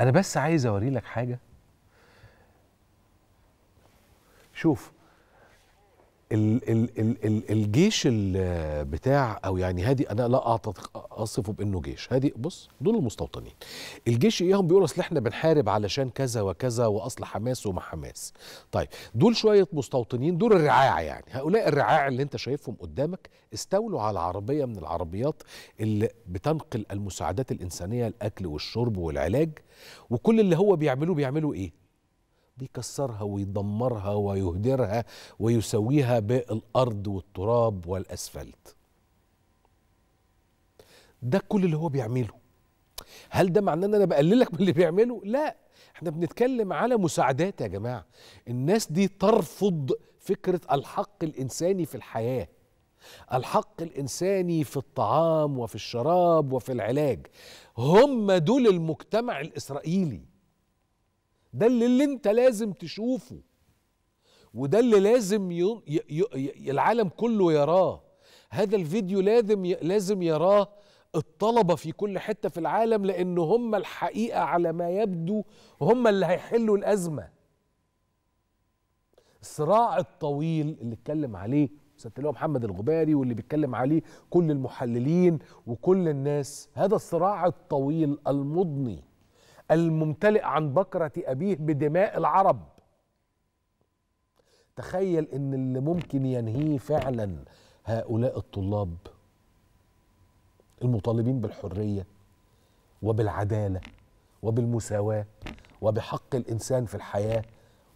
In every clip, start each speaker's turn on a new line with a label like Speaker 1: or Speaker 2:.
Speaker 1: انا بس عايز اوري لك حاجه شوف ال ال ال الجيش بتاع او يعني هذه انا لا اعتقد اصفه بانه جيش هذه بص دول المستوطنين الجيش اياهم بيقول اصل احنا بنحارب علشان كذا وكذا واصل حماس وما حماس طيب دول شويه مستوطنين دول الرعاع يعني هؤلاء الرعاع اللي انت شايفهم قدامك استولوا على عربيه من العربيات اللي بتنقل المساعدات الانسانيه الاكل والشرب والعلاج وكل اللي هو بيعملوه بيعملوا ايه بيكسرها ويدمرها ويهدرها ويسويها بالارض والتراب والاسفلت ده كل اللي هو بيعمله هل ده معناه ان انا بقللك من اللي بيعمله لا احنا بنتكلم على مساعدات يا جماعه الناس دي ترفض فكره الحق الانساني في الحياه الحق الانساني في الطعام وفي الشراب وفي العلاج هم دول المجتمع الاسرائيلي ده اللي, اللي انت لازم تشوفه وده اللي لازم ي... ي... ي... العالم كله يراه هذا الفيديو لازم ي... لازم يراه الطلبة في كل حتة في العالم لأن هم الحقيقة على ما يبدو هم اللي هيحلوا الأزمة الصراع الطويل اللي اتكلم عليه سياده اللواء محمد الغباري واللي بيتكلم عليه كل المحللين وكل الناس هذا الصراع الطويل المضني الممتلئ عن بكرة أبيه بدماء العرب تخيل ان اللي ممكن ينهيه فعلا هؤلاء الطلاب المطالبين بالحريه وبالعداله وبالمساواه وبحق الانسان في الحياه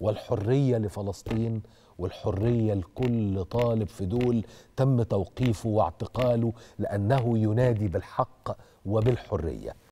Speaker 1: والحريه لفلسطين والحريه لكل طالب في دول تم توقيفه واعتقاله لانه ينادي بالحق وبالحريه